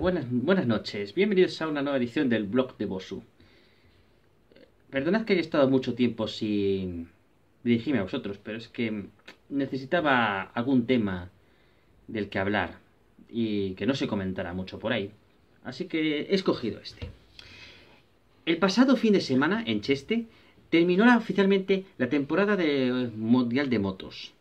Buenas, buenas noches. Bienvenidos a una nueva edición del blog de Bosu. Perdonad que haya estado mucho tiempo sin dirigirme a vosotros, pero es que necesitaba algún tema del que hablar y que no se comentara mucho por ahí. Así que he escogido este. El pasado fin de semana, en Cheste, terminó oficialmente la temporada de eh, Mundial de Motos.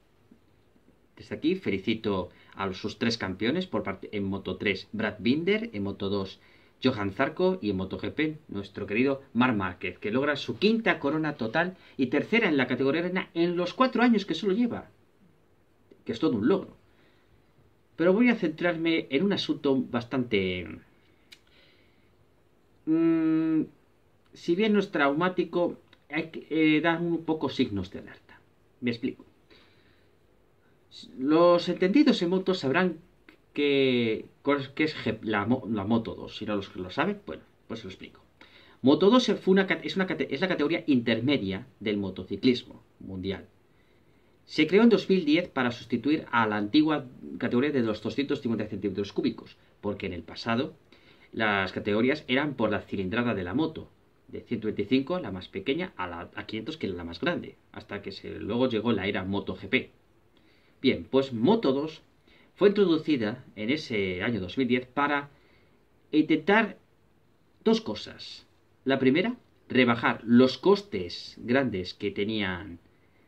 Desde aquí felicito a sus tres campeones por parte, en Moto 3 Brad Binder, en Moto 2 Johan Zarco y en MotoGP nuestro querido Mar Márquez, que logra su quinta corona total y tercera en la categoría arena en los cuatro años que solo lleva, que es todo un logro. Pero voy a centrarme en un asunto bastante... Mm, si bien no es traumático, hay que, eh, dar un poco signos de alerta. Me explico. Los entendidos en motos sabrán que, es la, Moto 2. Si no los que lo saben, bueno, pues se lo explico. Moto 2 es, una, la categoría intermedia del motociclismo mundial. Se creó en 2010 para sustituir a la antigua categoría de los 250 centímetros cúbicos, porque en el pasado las categorías eran por la cilindrada de la moto, de 125, la más pequeña, a, la, 500, que era la más grande, hasta que se, luego llegó la era MotoGP, Bien, pues Moto 2 fue introducida en ese año 2010 para intentar dos cosas. La primera, rebajar los costes grandes que tenían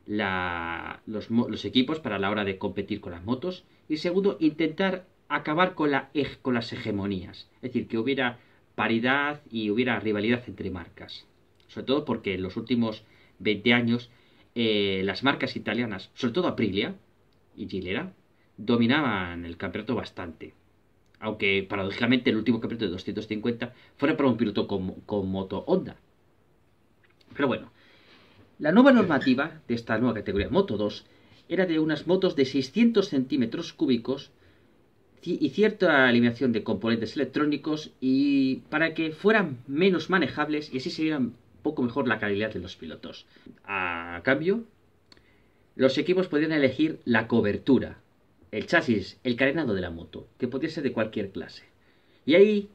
los, equipos para la hora de competir con las motos. Y segundo, intentar acabar con, las hegemonías. Es decir, que hubiera paridad y hubiera rivalidad entre marcas. Sobre todo porque en los últimos 20 años eh, las marcas italianas, sobre todo Aprilia, y Gilera dominaban el campeonato bastante. Aunque paradójicamente el último campeonato de 250 fuera para un piloto con, moto Honda. Pero bueno, la nueva normativa de esta nueva categoría Moto 2 era de unas motos de 600 centímetros cúbicos y cierta eliminación de componentes electrónicos y para que fueran menos manejables y así se un poco mejor la calidad de los pilotos. A cambio, los equipos podían elegir la cobertura, el chasis, el carenado de la moto, que podía ser de cualquier clase. Y ahí,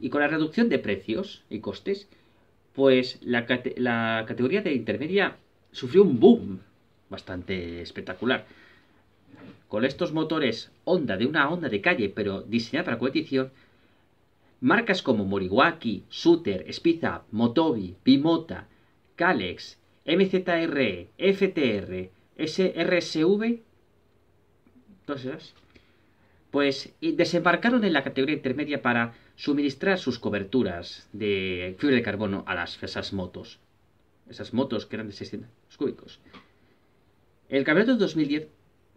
y con la reducción de precios y costes, pues la, categoría de intermedia sufrió un boom bastante espectacular. Con estos motores Honda de una Honda de calle, pero diseñada para competición, marcas como Moriwaki, Suter, Spiza, Motobi, Bimota, Calex, MZRE, FTR, SRSV, entonces, pues desembarcaron en la categoría intermedia para suministrar sus coberturas de fibra de carbono a las, esas motos. Esas motos que eran de 600 cúbicos. El campeonato de 2010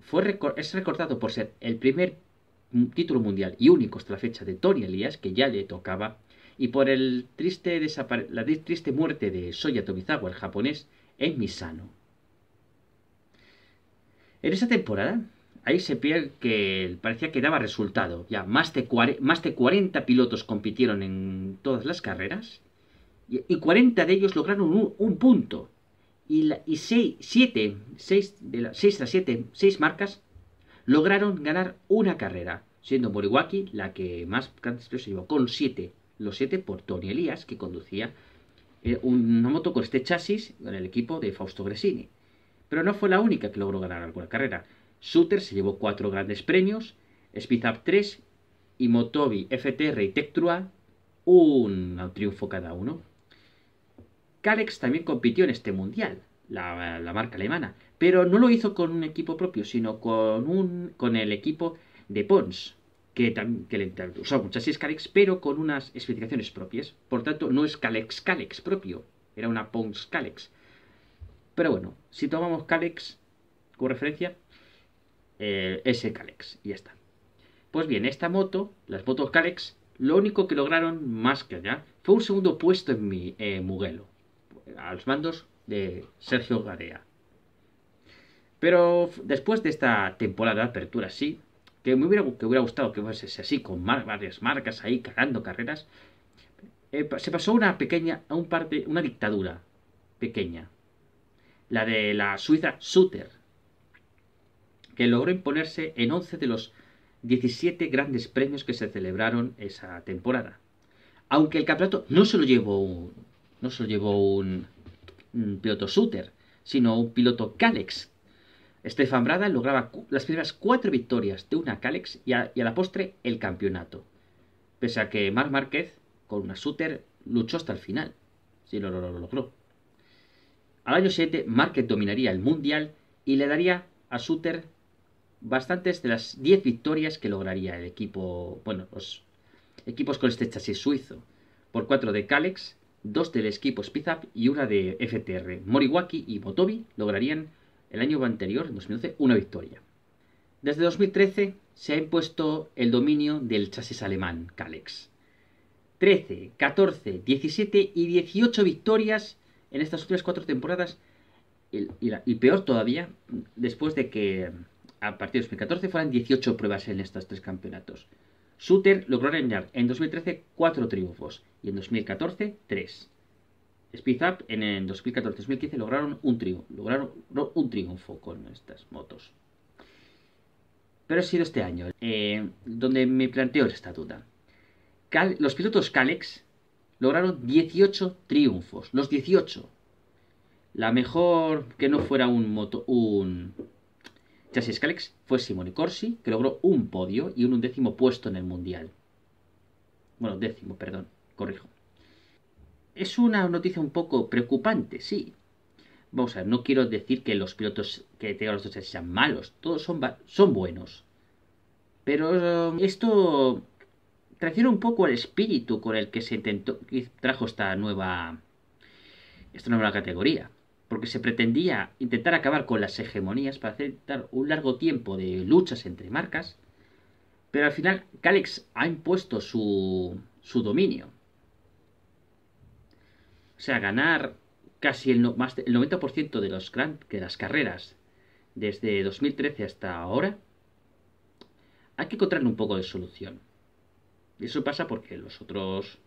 fue, es recordado por ser el primer título mundial y único hasta la fecha de Tony Elias, que ya le tocaba, y por el triste la triste muerte de Soya Tomizawa, el japonés, en Misano. En esa temporada, ahí se pierde que parecía que daba resultado. Ya más de, 40 pilotos compitieron en todas las carreras y, 40 de ellos lograron un, punto. Y, siete, seis de las marcas lograron ganar una carrera, siendo Moriwaki la que más se llevó, con 7. Los 7 por Tony Elías, que conducía eh, una moto con este chasis con el equipo de Fausto Gresini. Pero no fue la única que logró ganar alguna carrera. Suter se llevó cuatro grandes premios, Spitzab 3 y Motobi, FTR y Tectrua un triunfo cada uno. Kalex también compitió en este mundial, la, marca alemana, pero no lo hizo con un equipo propio, sino con, un, con el equipo de Pons, que, que le usaba muchas pero con unas especificaciones propias. Por tanto, no es Calex Calex propio, era una Pons kalex pero bueno, si tomamos Calex como referencia, eh, ese Calex, y ya está. Pues bien, esta moto, las motos Calex, lo único que lograron más que allá fue un segundo puesto en mi eh, Mugello, a los mandos de Sergio Gadea. Pero después de esta temporada de apertura, sí, que me hubiera, gustado que fuese así, con varias marcas ahí cagando carreras, eh, se pasó una pequeña, un par una dictadura pequeña, la de la Suiza Sutter, que logró imponerse en 11 de los 17 grandes premios que se celebraron esa temporada. Aunque el campeonato no se lo llevó un, no llevó un, piloto Sutter, sino un piloto Calex. Stefan Brada lograba las primeras cuatro victorias de una Calex y a, la postre el campeonato. Pese a que Marc Márquez, con una Sutter, luchó hasta el final. Si sí, lo, lo, lo logró. Al año 7, Market dominaría el Mundial y le daría a Suter bastantes de las 10 victorias que lograría el equipo, bueno, los equipos con este chasis suizo, por 4 de Calex, 2 del equipo Spizap y una de FTR. Moriwaki y Motobi lograrían el año anterior, en 2011, una victoria. Desde 2013 se ha impuesto el dominio del chasis alemán Calex. 13, 14, 17 y 18 victorias en estas últimas cuatro temporadas, y, peor todavía, después de que a partir de 2014 fueran 18 pruebas en estos tres campeonatos. Suter logró en 2013 cuatro triunfos y en 2014 tres. Speed Up en, 2014-2015 lograron un triunfo, lograron un triunfo con estas motos. Pero ha sido este año eh, donde me planteo esta duda. los pilotos Calex lograron 18 triunfos, los 18. La mejor que no fuera un moto, un chasis Calex fue Simone Corsi, que logró un podio y un undécimo puesto en el mundial. Bueno, décimo, perdón, corrijo. Es una noticia un poco preocupante, sí. Vamos a ver, no quiero decir que los pilotos que tengan los dos sean malos, todos son, son buenos. Pero eh, esto traicionó un poco el espíritu con el que se intentó, trajo esta nueva, esta nueva categoría. Porque se pretendía intentar acabar con las hegemonías para hacer un largo tiempo de luchas entre marcas. Pero al final, Calex ha impuesto su, su dominio. O sea, ganar casi el, 90% de, los de las carreras desde 2013 hasta ahora, hay que encontrar un poco de solución eso pasa porque los otros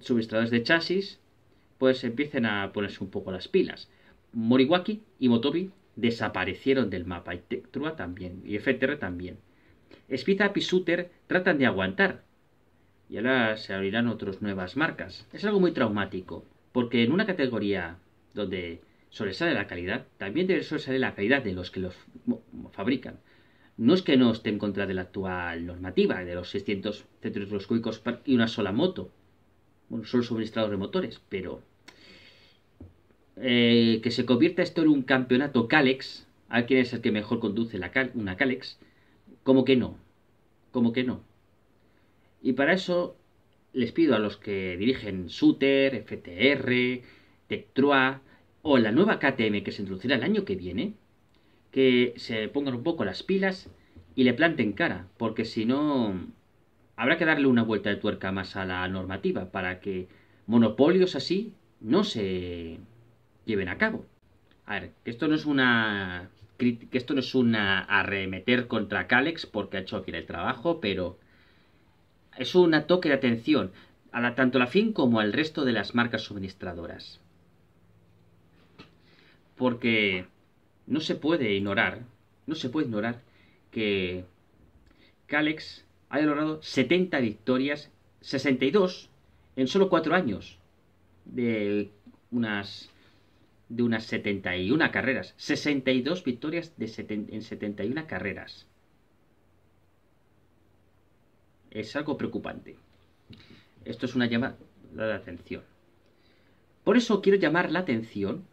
suministradores de chasis pues empiecen a ponerse un poco las pilas. Moriwaki y Motobi desaparecieron del mapa y Tektrua también y FTR también. Spita y Suter tratan de aguantar y ahora se abrirán otras nuevas marcas. Es algo muy traumático porque en una categoría donde sobresale la calidad, también debe sobresale la calidad de los que los fabrican no es que no esté en contra de la actual normativa, de los 600 centímetros cúbicos y una sola moto. Bueno, solo suministrados de motores, pero... Eh, que se convierta esto en un campeonato Calex, a quien es el que mejor conduce una Calex, como que no, como que no. Y para eso les pido a los que dirigen Suter, FTR, Tectroa o la nueva KTM que se introducirá el año que viene, que se pongan un poco las pilas y le planten cara, porque si no, habrá que darle una vuelta de tuerca más a la normativa para que monopolios así no se lleven a cabo. A ver, que esto no es una que esto no es una arremeter contra Calex porque ha hecho aquí el trabajo, pero es un toque de atención a tanto a la FIN como al resto de las marcas suministradoras. Porque no se puede ignorar, no se puede ignorar que, Calex ha logrado 70 victorias, 62 en solo 4 años, de unas, de unas 71 carreras, 62 victorias de en 71 carreras. Es algo preocupante. Esto es una llamada de atención. Por eso quiero llamar la atención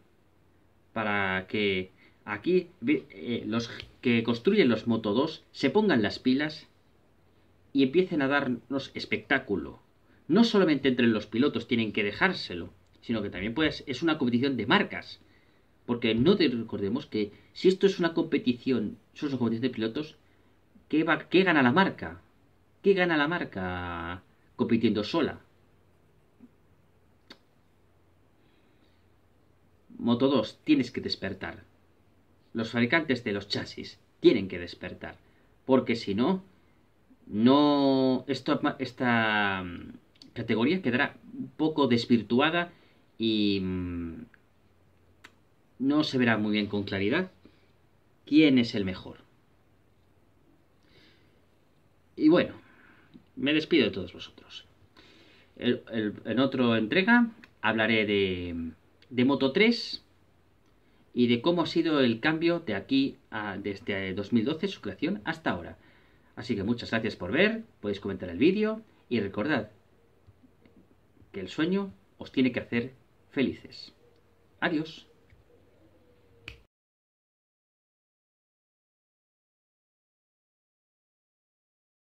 para que aquí eh, los que construyen los Moto 2 se pongan las pilas y empiecen a darnos espectáculo. No solamente entre los pilotos tienen que dejárselo, sino que también pues, es una competición de marcas. Porque no te recordemos que si esto es una competición, son competición de pilotos, ¿qué gana la marca? ¿Qué gana la marca compitiendo sola? Moto 2, tienes que despertar los fabricantes de los chasis tienen que despertar, porque si no, no esta mm, categoría quedará un poco desvirtuada y mm, no se verá muy bien con claridad quién es el mejor. Y bueno, me despido de todos vosotros. en otra entrega hablaré de, de Moto 3 y de cómo ha sido el cambio de aquí, a, desde 2012, este, eh, su creación hasta ahora. Así que muchas gracias por ver, podéis comentar el vídeo y recordad que el sueño os tiene que hacer felices. Adiós.